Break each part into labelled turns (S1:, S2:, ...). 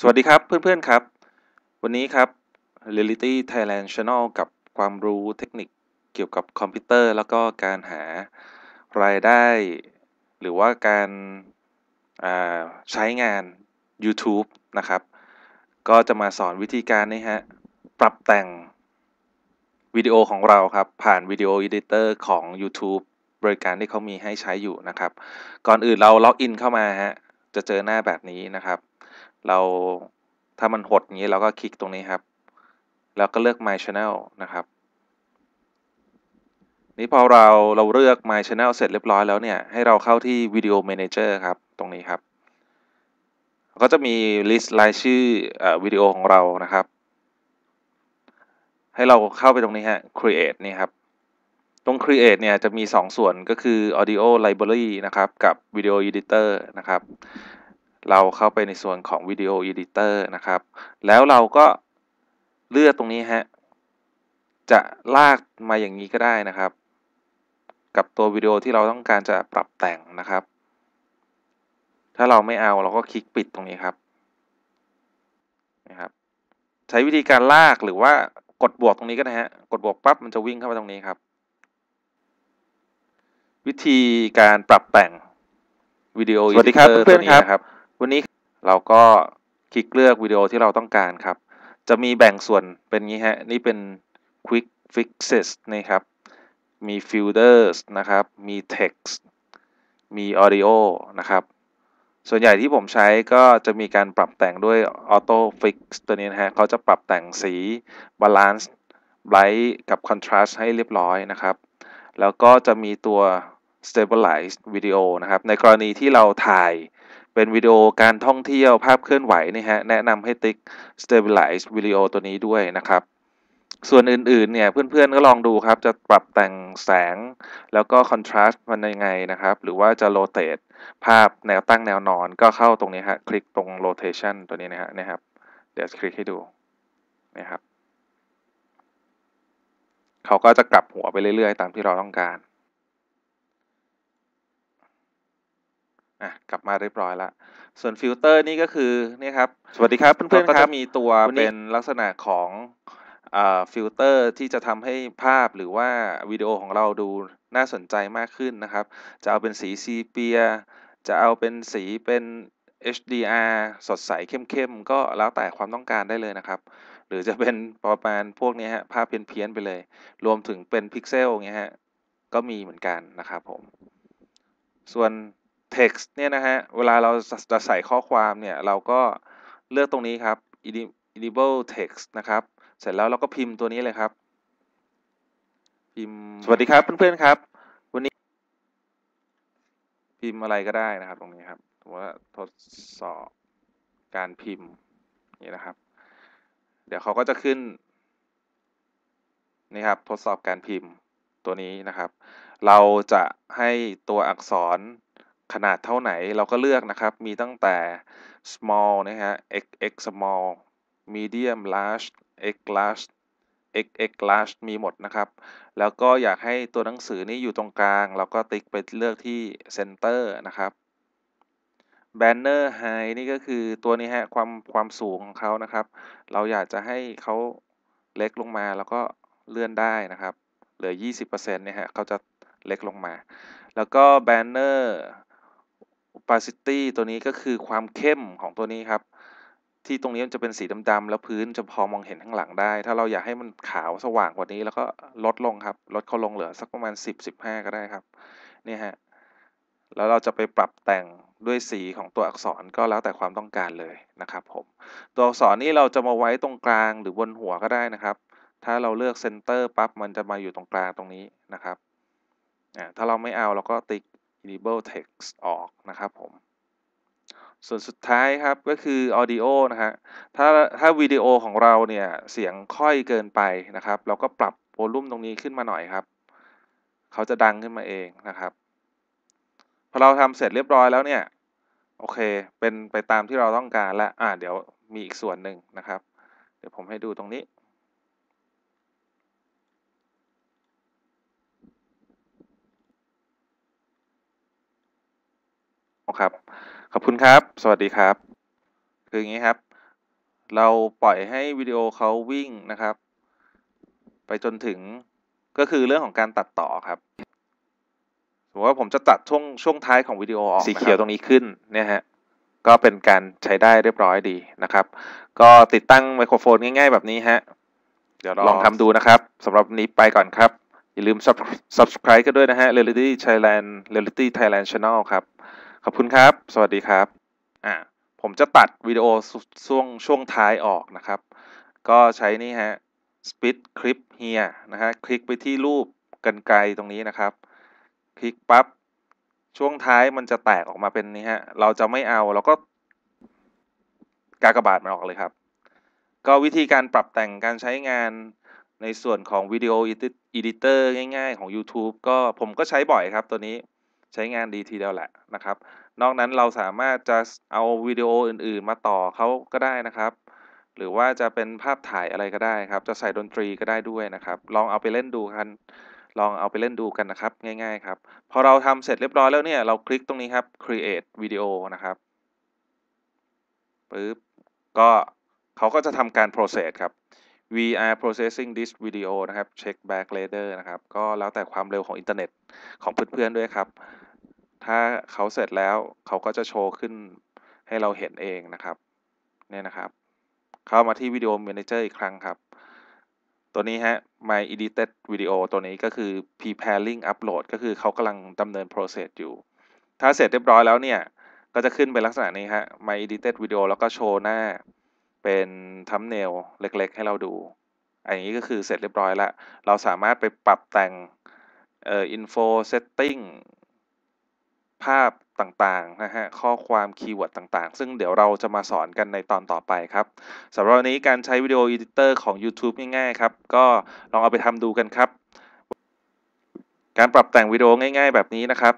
S1: สวัสดีครับเพื่อน ๆ ครับ วันนี้ครับ Reality Thailand Channel กับความรู้เทคนิคเกี่ยวกับคอมพิวเตอร์แล้วก็การหารายได้ หรือว่าการาใช้งาน YouTube นะครับ ก็จะมาสอนวิธีการนี่ฮะปรับแต่ง วิดีโอของเราครับ ผ่านวิดีโออ Editor ของ YouTube บริการที่เขามีให้ใช้อยู่นะครับ ก่อนอื่นเราล็อกอินเข้ามาฮะจะเจอหน้าแบบนี้นะครับเราถ้ามันหดอย่างนี้เราก็คลิกตรงนี้ครับ แล้วก็เลือก my channel นะครับนี่พอเราเราเลือก my channel เสร็จเรียบร้อยแล้วเนี่ย ให้เราเข้าที่ video manager ครับตรงนี้ครับ ก็จะมีลิสต์รายชื่ออวิดีโอของเรานะครับ ให้เราเข้าไปตรงนี้ฮะ create นี่ครับ ตรง create เนี่ยจะมี 2 ส่วนก็คือ audio library นะครับ กับ video editor นะครับเราเข้าไปในส่วนของวิดีโอเอดิเตอร์นะครับ แล้วเราก็เลือกตรงนี้ฮะจะลากมาอย่างนี้ก็ได้นะครับ กับตัววิดีโอที่เราต้องการจะปรับแต่งนะครับ ถ้าเราไม่เอาเราก็คลิกปิดตรงนี้ครับนะครับ ใช้วิธีการลากหรือว่ากดบวกตรงนี้ก็ได้ฮะ กดบวกปั๊บมันจะวิ่งเข้ามาตรงนี้ครับ วิธีการปรับแต่งวิดีโอสวัสดีครับเพื่อนครับวันนี้เราก็คลิกเลือกวิดีโอที่เราต้องการครับ จะมีแบ่งส่วนเป็นงี้ฮะ นี่เป็น quick fixes นะครับ มี filters นะครับ มี text มี audio นะครับ ส่วนใหญ่ที่ผมใช้ก็จะมีการปรับแต่งด้วย auto fix ตัวนี้นะฮะเขาจะปรับแต่งสี balance bright กับ contrast ให้เรียบร้อยนะครับ แล้วก็จะมีตัว stabilize video นะครับ ในกรณีที่เราถ่ายเป็นวิดีโอการท่องเที่ยวภาพเคลื่อนไหวนี่ฮะแนะนำให้ติ๊ก Stabilize วิดีโอตัวนี้ด้วยนะครับ ส่วนอื่นๆเนี่ยเพื่อนๆก็ลองดูครับ จะปรับแต่งแสง แล้วก็อนทราสต์มันยังไงนะครับ หรือว่าจะโรเตตภาพแนวตั้งแนวนอนก็เข้าตรงนี้ฮะคลิกตรง rotation ตัวนี้นะฮะนะครับ เดี๋ยวคลิกให้ดูนะครับเขาก็จะกลับหัวไปเรื่อยๆ ตามที่เราต้องการอ่ะกลับมาเรียบร้อยละส่วนฟิลเตอร์นี่ก็คือนี่ครับสวัสดีครับเพื่อนๆครับก็จะมีตัวเป็นลักษณะของฟิลเตอร์ที่จะทำให้ภาพหรือว่าวิดีโอของเราดูน่าสนใจมากขึ้นนะครับ จะเอาเป็นสีซีเปีย จะเอาเป็นสีเป็น HDR สดใสเข้มๆก็แล้วแต่ความต้องการได้เลยนะครับ หรือจะเป็นประมาณพวกนี้ฮะภาพเพี้ยนๆไปเลย รวมถึงเป็นพิกเซลเงี้ยฮะก็มีเหมือนกันนะครับผม ส่วน text เนี่ยนะฮะเวลาเราจะใส่ข้อความเนี่ยเราก็เลือกตรงนี้ครับ editable text นะครับ เสร็จแล้วเราก็พิมพ์ตัวนี้เลยครับ พิมพ์สวัสดีครับเพื่อน ๆครับ วันนี้พิมพ์อะไรก็ได้นะครับ ตรงนี้ครับว่าทดสอบการพิมพ์นี่นะครับ เดี๋ยวเขาก็จะขึ้นนี่ครับทดสอบการพิมพ์ตัวนี้นะครับ เราจะให้ตัวอักษรขนาดเท่าไหนเราก็เลือกนะครับ มีตั้งแต่ small นะฮะ xx small medium large x large xx large มีหมดนะครับ แล้วก็อยากให้ตัวหนังสือนี้อยู่ตรงกลาง เราก็ติ๊กไปเลือกที่ center นะครับ banner height นี่ก็คือตัวนี้ฮะความความสูงของเขานะครับ เราอยากจะให้เขาเล็กลงมา แล้วก็เลื่อนได้นะครับ เหลือ 20%เนี่ยฮะเขาจะเล็กลงมา แล้วก็ banner opacity ตัวนี้ก็คือความเข้มของตัวนี้ครับ ที่ตรงนี้มันจะเป็นสีดำๆแล้วพื้นจะพอมองเห็นข้างหลังได้ ถ้าเราอยากให้มันขาวสว่างกว่านี้ แล้วก็ลดลงครับ ลดเขาลงเหลือสักประมาณ10-15ก็ได้ครับนี่ฮะแล้วเราจะไปปรับแต่งด้วยสีของตัวอักษรก็แล้วแต่ความต้องการเลยนะครับผมตัวอักษรนี้เราจะมาไว้ตรงกลางหรือบนหัวก็ได้นะครับ ถ้าเราเลือกเซนเตอร์ปั๊บมันจะมาอยู่ตรงกลางตรงนี้นะครับถ้าเราไม่เอาเราก็ติ๊ก enable text ออกนะครับ ผม ส่วนสุดท้ายครับก็คือ audio นะฮะ ถ้าถ้าวิดีโอของเราเนี่ย เสียงค่อยเกินไปนะครับ เราก็ปรับโวลูมตรงนี้ขึ้นมาหน่อยครับ เขาจะดังขึ้นมาเองนะครับ พอเราทำเสร็จเรียบร้อยแล้วเนี่ย โอเค เป็นไปตามที่เราต้องการและ อ่าเดี๋ยวมีอีกส่วนหนึ่งนะครับ เดี๋ยวผมให้ดูตรงนี้ครับ ขอบคุณครับ สวัสดีครับ คืออย่างนี้ครับ เราปล่อยให้วิดีโอเขาวิ่งนะครับ ไปจนถึง ก็คือเรื่องของการตัดต่อครับสมมติว่าผมจะตัดช่วงช่วงท้ายของวิดีโอออก สีเขียวตรงนี้ขึ้นเนี่ยฮะ ก็เป็นการใช้ได้เรียบร้อยดีนะครับ ก็ติดตั้งไมโครโฟนง่ายๆแบบนี้ฮะ เดี๋ยวลองทำดูนะครับ สำหรับนี้ไปก่อนครับ อย่าลืม subscribe กันด้วยนะฮะ Reality Thailand Reality Thailand Channel ครับขอบคุณครับ สวัสดีครับ อ่า ผมจะตัดวิดีโอช่วงช่วงท้ายออกนะครับ ก็ใช้นี่ฮะ split clip here นะฮะ คลิกไปที่รูปกันไกลตรงนี้นะครับ คลิกปับ๊บ ช่วงท้ายมันจะแตกออกมาเป็นนี้ฮะ เราจะไม่เอา เราก็ กากบาดมันออกเลยครับ ก็วิธีการปรับแต่งการใช้งานในส่วนของวิดีโอ editor ง่ายๆของ YouTube ก็ผมก็ใช้บ่อยครับตัวนี้ใช้งานดีทีเดียวแหละนะครับ นอกนั้นเราสามารถจะเอาวิดีโออื่นๆมาต่อเขาก็ได้นะครับ หรือว่าจะเป็นภาพถ่ายอะไรก็ได้ครับ จะใส่ดนตรีก็ได้ด้วยนะครับ ลองเอาไปเล่นดูกัน ลองเอาไปเล่นดูกันนะครับ ง่ายๆครับพอเราทำเสร็จเรียบร้อยแล้วเนี่ยเราคลิกตรงนี้ครับ create video นะครับปึ๊บก็เขาก็จะทำการ process ครับ we are processing this video นะครับ check back later นะครับ ก็แล้วแต่ความเร็วของอินเทอร์เน็ตของเพื่อนๆ ด้วยครับ ถ้าเขาเสร็จแล้วเขาก็จะโชว์ขึ้นให้เราเห็นเองนะครับ เนี่ยนะครับ เข้ามาที่ video manager อีกครั้งครับ ตัวนี้ฮะ my edited video ตัวนี้ก็คือ preparing upload ก็คือเขากำลังดำเนิน process อยู่ ถ้าเสร็จเรียบร้อยแล้วเนี่ย ก็จะขึ้นเป็นลักษณะนี้ฮะ my edited video แล้วก็โชว์หน้าเป็นทัมเนลเล็กๆ ให้เราดู อันนี้ก็คือเสร็จเรียบร้อยแล้ว เราสามารถไปปรับแต่งเอ่ออินโฟเซตติ้งภาพต่างๆนะฮะ ข้อความคีย์เวิร์ดต่างๆ ซึ่งเดี๋ยวเราจะมาสอนกันในตอนต่อไปครับ สำหรับวันนี้การใช้วิดีโออีดิเตอร์ของ YouTube ง่ายๆ ครับ ก็ลองเอาไปทำดูกันครับ การปรับแต่งวิดีโอง่ายๆ แบบนี้นะครับ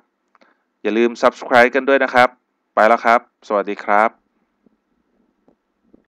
S1: อย่าลืม Subscribe กันด้วยนะครับ ไปแล้วครับ สวัสดีครับ